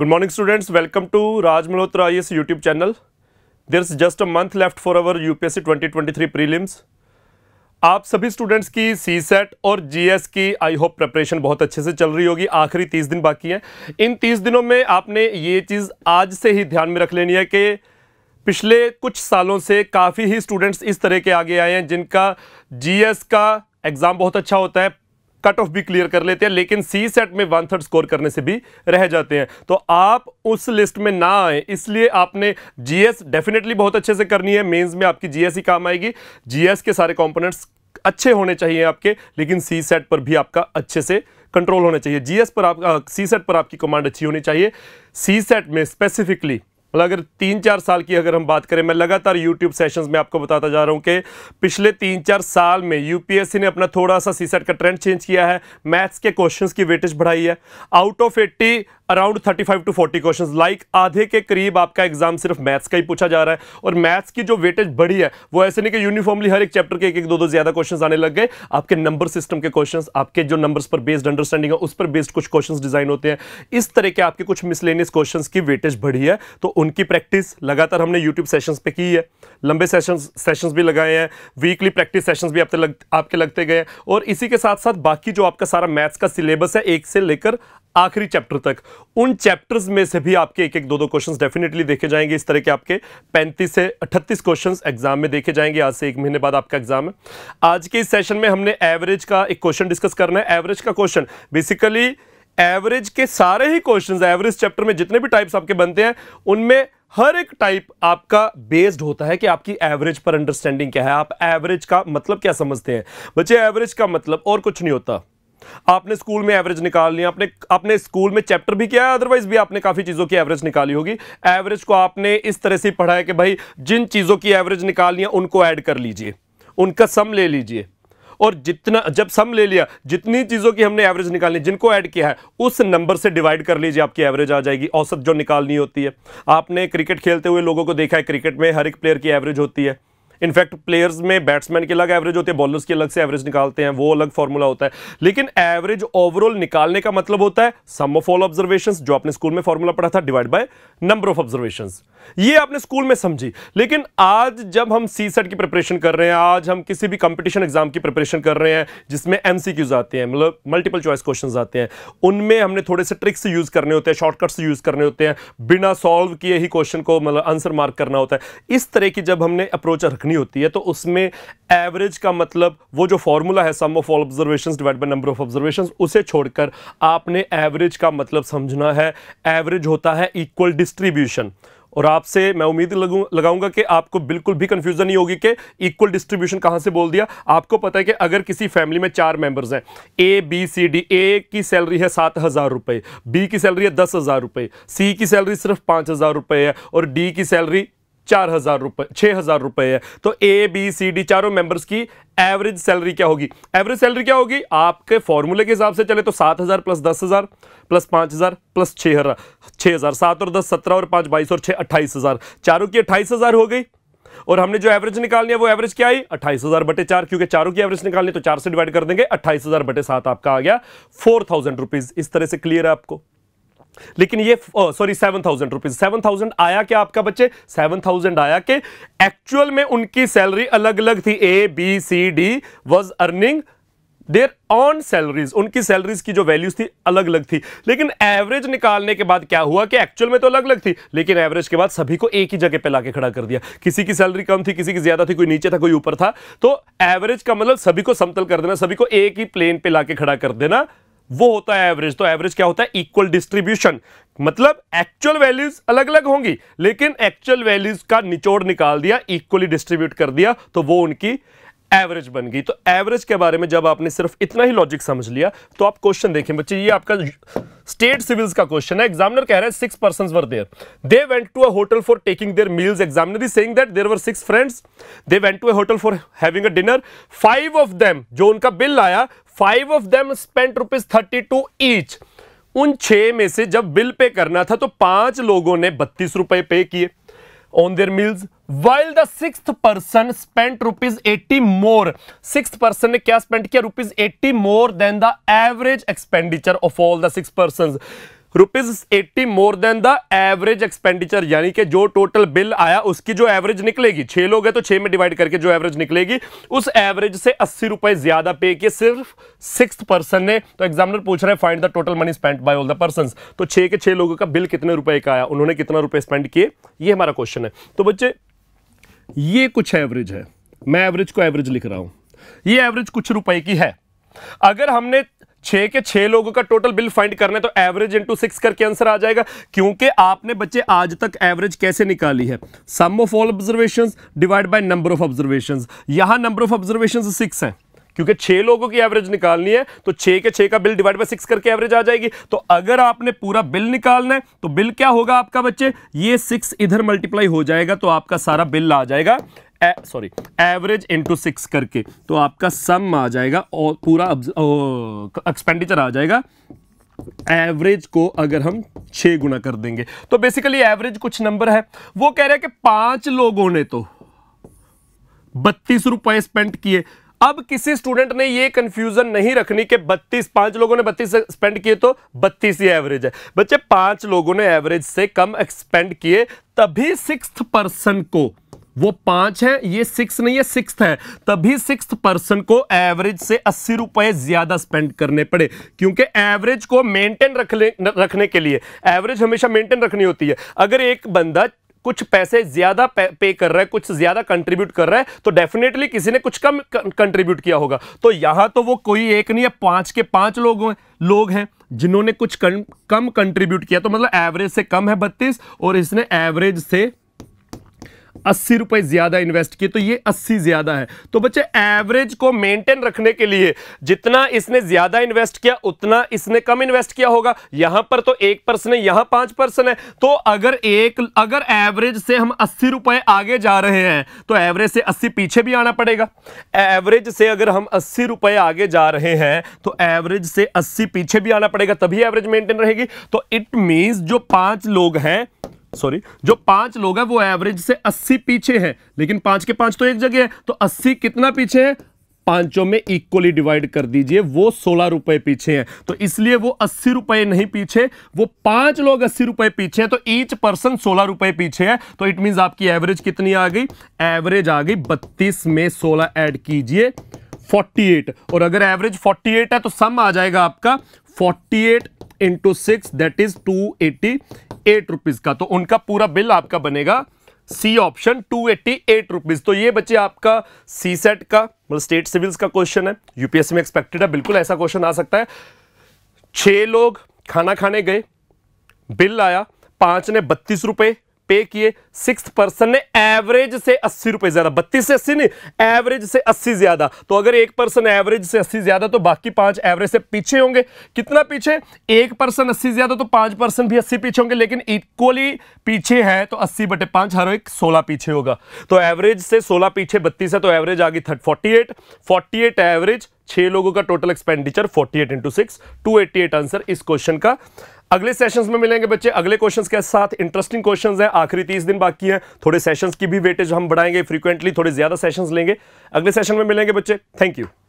good Good morning students, welcome to Raj Malhotra just a month left for just U P S C twenty twenty 2023 prelims आप सभी students की सी set और GS की I hope preparation बहुत अच्छे से चल रही होगी आखिरी तीस दिन बाकी हैं इन तीस दिनों में आपने ये चीज़ आज से ही ध्यान में रख लेनी है कि पिछले कुछ सालों से काफ़ी ही स्टूडेंट्स इस तरह के आगे आए हैं जिनका जीएस का एग्ज़ाम बहुत अच्छा होता है कट ऑफ भी क्लियर कर लेते हैं लेकिन सी सेट में वन थर्ड स्कोर करने से भी रह जाते हैं तो आप उस लिस्ट में ना आए इसलिए आपने जीएस डेफिनेटली बहुत अच्छे से करनी है मेंस में आपकी जीएस ही काम आएगी जीएस के सारे कंपोनेंट्स अच्छे होने चाहिए आपके लेकिन सी सेट पर भी आपका अच्छे से कंट्रोल होना चाहिए जीएस पर आप सी सेट पर आपकी कमांड अच्छी होनी चाहिए सी सेट में स्पेसिफिकली मतलब अगर तीन चार साल की अगर हम बात करें मैं लगातार यूट्यूब सेशंस में आपको बताता जा रहा हूं कि पिछले तीन चार साल में यूपीएससी ने अपना थोड़ा सा सी का ट्रेंड चेंज किया है मैथ्स के क्वेश्चंस की वेटेज बढ़ाई है out of eighty around 35 to 40 questions like आधे के करीब आपका एग्जाम सिर्फ मैथ्स का ही पूछा जा रहा है और मैथ्स की जो वेटेज बढ़ी है वो ऐसे नहीं कि यूनिफॉर्मली हर एक चैप्टर के एक एक दो दो ज्यादा क्वेश्चन आने लग गए आपके नंबर सिस्टम के क्वेश्चन आपके जो नंबर पर बेस्ड अंडरस्टैंडिंग है उस पर बेस्ड कुछ क्वेश्चन डिजाइन होते हैं इस तरह के आपके कुछ मिसलेनियस क्वेश्चन की वेटेज बढ़ी है तो उनकी प्रैक्टिस लगातार हमने यूट्यूब सेशंस पे की है लंबे सेशंस सेशंस भी लगाए हैं वीकली प्रैक्टिस सेशंस भी आपके लग, आपके लगते गए हैं और इसी के साथ साथ बाकी जो आपका सारा मैथ्स का सिलेबस है एक से लेकर आखिरी चैप्टर तक उन चैप्टर्स में से भी आपके एक एक दो दो क्वेश्चंस डेफिनेटली देखे जाएंगे इस तरह के आपके 35 से 38 क्वेश्चंस एग्जाम में देखे जाएंगे आज से एक महीने बाद आपका एग्जाम है आज के इस सेशन में हमने एवरेज का एक क्वेश्चन डिस्कस करना है एवरेज का क्वेश्चन बेसिकली एवरेज के सारे ही क्वेश्चंस एवरेज चैप्टर में जितने भी टाइप्स आपके बनते हैं उनमें हर एक टाइप आपका बेस्ड होता है कि आपकी एवरेज पर अंडरस्टैंडिंग क्या है आप एवरेज का मतलब क्या समझते हैं बच्चे एवरेज का मतलब और कुछ नहीं होता आपने स्कूल में एवरेज निकाल लिया आपने आपने स्कूल में चैप्टर भी किया है अदरवाइज भी आपने काफ़ी चीज़ों की एवरेज निकाली होगी एवरेज को आपने इस तरह से पढ़ा है कि भाई जिन चीज़ों की एवरेज निकालनी है उनको ऐड कर लीजिए उनका सम ले लीजिए और जितना जब सम ले लिया जितनी चीज़ों की हमने एवरेज निकालनी जिनको ऐड किया है उस नंबर से डिवाइड कर लीजिए आपकी एवरेज आ जाएगी औसत जो निकालनी होती है आपने क्रिकेट खेलते हुए लोगों को देखा है क्रिकेट में हर एक प्लेयर की एवरेज होती है इनफैक्ट प्लेयर्स में बैट्समैन के अलग एवरेज होते हैं बॉलर्स के अलग से एवरेज निकालते हैं वो अलग फॉर्मूला होता है लेकिन एवरेज ओवरऑल निकालने का मतलब होता है सम ऑफ ऑल ऑब्जर्वेशन जो आपने स्कूल में फॉर्मूला पढ़ा था divide by number of observation ये आपने स्कूल में समझी लेकिन आज जब हम सी सेट की प्रिपरेशन कर रहे हैं आज हम किसी भी कंपटीशन एग्जाम की प्रिपरेशन कर रहे हैं जिसमें एमसीक्यूज आते हैं मतलब मल्टीपल चॉइस क्वेश्चन आते हैं उनमें हमने थोड़े से ट्रिक्स यूज करने होते हैं शॉर्टकट्स यूज करने होते हैं बिना सॉल्व किए ही क्वेश्चन को मतलब आंसर मार्क करना होता है इस तरह की जब हमने अप्रोच रख रखनी होती है तो उसमें एवरेज का मतलब वो जो फॉर्मूला है sum of all observation divide by number of observation उसे छोड़कर आपने एवरेज का मतलब समझना है एवरेज होता है इक्वल डिस्ट्रीब्यूशन और आपसे मैं उम्मीद लगाऊंगा कि आपको बिल्कुल भी कंफ्यूजन नहीं होगी कि इक्वल डिस्ट्रीब्यूशन कहां से बोल दिया आपको पता है कि अगर किसी फैमिली में चार मेंबर्स हैं ए बी सी डी ए की सैलरी है सात हज़ार रुपए बी की सैलरी है दस हज़ार रुपए सी की सैलरी सिर्फ पांच हज़ार रुपए है और डी की सैलरी चार हजार रुपये छः हजार रुपये है तो ए बी सी डी चारों मेंबर्स की एवरेज सैलरी क्या होगी एवरेज सैलरी क्या होगी आपके फॉर्मूले के हिसाब से चले तो सात हज़ार प्लस दस हज़ार प्लस पाँच हज़ार प्लस छः हज़ार छः हज़ार सात और दस सत्रह और पाँच बाईस और छः अट्ठाईस हज़ार चारों की अट्ठाईस हज़ार हो गई और हमने जो एवरेज निकालनी है वो एवरेज क्या आई अट्ठाईस हज़ार बटे चार क्योंकि चारों की एवरेज निकालनी तो चार से डिवाइड कर देंगे अट्ठाईस हज़ार बटे सात आपका आ गया फोर थाउजेंड रुपीज़ इस तरह से क्लियर है आपको लेकिन ये sorry seven thousand rupees seven thousand आया क्या आपका बच्चे सेवन थाउजेंड आया के एक्चुअल में उनकी सैलरी अलग अलग थी A B C D was earning their own salaries उनकी सैलरीज की जो वैल्यूज थी अलग अलग थी लेकिन एवरेज निकालने के बाद क्या हुआ कि एक्चुअल में तो अलग अलग थी लेकिन एवरेज के बाद सभी को एक ही जगह पे लाके खड़ा कर दिया किसी की सैलरी कम थी किसी की ज्यादा थी कोई नीचे था कोई ऊपर था तो एवरेज का मतलब सभी को समतल कर देना सभी को एक ही प्लेन पे लाके खड़ा कर देना वो होता है एवरेज तो एवरेज क्या होता है इक्वल डिस्ट्रीब्यूशन मतलब एक्चुअल वैल्यूज अलग अलग होंगी लेकिन एक्चुअल वैल्यूज का निचोड़ निकाल दिया इक्वली डिस्ट्रीब्यूट कर दिया तो वो उनकी एवरेज बन गई तो एवरेज के बारे में जब आपने सिर्फ इतना ही लॉजिक समझ लिया तो आप क्वेश्चन देखें बच्चे ये आपका स्टेट सिविल्स का क्वेश्चन है एग्जामिनर कह रहा है six person were there they went to a hotel for taking their meals examiner is saying that there were six friends they went to a hotel for having a dinner five of them जो उनका bill आया five of them spent rupees thirty two each उन छह में से जब bill pay करना था तो पांच लोगों ने बत्तीस रुपए पे किए on their meals while the sixth person spent rupees 80 more sixth person ने क्या spend किया rupees 80 more than the average expenditure of all the six persons rupees eighty more than the average expenditure यानी कि जो total bill आया उसकी जो average निकलेगी छह लोग हैं तो छह में डिवाइड करके जो एवरेज निकलेगी उस एवरेज से अस्सी रुपए ज्यादा पे किए सिर्फ सिक्स पर्सन ने तो एग्जामिनर पूछ रहे हैं find the total money spent by all the person तो छह के छह लोगों का बिल कितने रुपए का आया उन्होंने कितना रुपए स्पेंड किए ये हमारा क्वेश्चन है तो बच्चे ये कुछ एवरेज है मैं एवरेज को एवरेज लिख रहा हूं ये एवरेज कुछ रुपए की है अगर हमने छः के छः लोगों का टोटल बिल फाइंड करना है तो एवरेज इंटू सिक्स करके आंसर आ जाएगा क्योंकि आपने बच्चे आज तक एवरेज कैसे निकाली है sum of all observation divide by number of observation यहाँ नंबर ऑफ ऑब्जर्वेशन सिक्स है क्योंकि छः लोगों की एवरेज निकालनी है तो छः के छः का बिल डिवाइड बाई सिक्स करके एवरेज आ जाएगी तो अगर आपने पूरा बिल निकालना है तो बिल क्या होगा आपका बच्चे ये सिक्स इधर मल्टीप्लाई हो जाएगा तो आपका सारा बिल आ जाएगा सॉरी एवरेज इंटू सिक्स करके तो आपका सम आ जाएगा और पूरा एक्सपेंडिचर आ जाएगा एवरेज को अगर हम छः गुना कर देंगे तो बेसिकली एवरेज कुछ नंबर है वो कह रहे हैं कि पांच लोगों ने तो बत्तीस रुपए स्पेंड किए अब किसी स्टूडेंट ने ये कंफ्यूजन नहीं रखनी कि 32 पांच लोगों ने 32 स्पेंड किए तो 32 ही एवरेज है बच्चे पांच लोगों ने एवरेज से कम एक्सपेंड किए तभी सिक्स पर्सन को वो पांच है ये सिक्स नहीं है सिक्स है तभी सिक्स पर्सन को एवरेज से अस्सी रुपए ज्यादा स्पेंड करने पड़े क्योंकि एवरेज को मेंटेन रखने रखने के लिए एवरेज हमेशा मेंटेन रखनी होती है अगर एक बंदा कुछ पैसे ज्यादा पे, कर रहा है कुछ ज्यादा कंट्रीब्यूट कर रहा है तो डेफिनेटली किसी ने कुछ कम कंट्रीब्यूट किया होगा तो यहां तो वो कोई एक नहीं है पांच के पांच लोग लोग हैं जिन्होंने कुछ कम कंट्रीब्यूट किया तो मतलब एवरेज से कम है बत्तीस और इसने एवरेज से अस्सी रुपए ज्यादा इन्वेस्ट किए तो ये अस्सी ज्यादा है तो बच्चे एवरेज को मेंटेन रखने के लिए जितना इसने ज्यादा इन्वेस्ट किया उतना इसने कम इन्वेस्ट किया होगा यहां पर तो एक पर्सन है यहां पांच पर्सन है तो अगर एक अगर एवरेज से हम अस्सी रुपए आगे जा रहे हैं तो एवरेज से अस्सी पीछे भी आना पड़ेगा एवरेज से अगर हम अस्सी रुपए आगे जा रहे हैं तो एवरेज से अस्सी पीछे भी आना पड़ेगा तभी एवरेज मेंटेन रहेगी तो इट मीन्स जो पांच लोग हैं सॉरी जो पांच लोग हैं वो एवरेज से अस्सी पीछे हैं लेकिन पांच के पांच तो एक जगह है तो अस्सी कितना पीछे है पांचों में इक्वली डिवाइड कर दीजिए वो सोलह रुपए पीछे हैं तो इसलिए वो अस्सी रुपए नहीं पीछे वो पांच लोग अस्सी रुपए पीछे हैं तो ईच पर्सन सोलह रुपए पीछे है तो इट मींस आपकी एवरेज कितनी आ गई एवरेज आ गई बत्तीस में सोलह ऐड कीजिए 48 और अगर एवरेज 48 है तो सम आ जाएगा आपका 48 into six that is two eighty eight rupees का तो उनका पूरा बिल आपका बनेगा C option two eighty eight rupees तो ये बच्चे आपका सी सेट का मतलब स्टेट सिविल्स का क्वेश्चन है यूपीएससी में एक्सपेक्टेड है बिल्कुल ऐसा क्वेश्चन आ सकता है छह लोग खाना खाने गए बिल आया पांच ने बत्तीस रुपए पे किए सिक्स पर्सन ने एवरेज से अस्सी रुपए ज्यादा बत्तीस से अस्सी नहीं एवरेज से अस्सी ज्यादा तो अगर एक पर्सन एवरेज से अस्सी ज्यादा तो बाकी पांच एवरेज से पीछे होंगे कितना पीछे एक पर्सन अस्सी ज्यादा तो पांच पर्सन भी अस्सी पीछे होंगे लेकिन इक्वली पीछे है तो अस्सी बटे पांच हर एक सोलह पीछे होगा तो एवरेज से सोलह पीछे बत्तीस है तो एवरेज आ गई third forty eight forty eight average छह लोगों का total expenditure forty eight into six two eighty eight answer इस क्वेश्चन का अगले सेशंस में मिलेंगे बच्चे अगले क्वेश्चंस के साथ इंटरेस्टिंग क्वेश्चंस हैं आखिरी तीस दिन बाकी हैं थोड़े सेशंस की भी वेटेज हम बढ़ाएंगे फ्रीक्वेंटली थोड़े ज़्यादा सेशंस लेंगे अगले सेशन में मिलेंगे बच्चे थैंक यू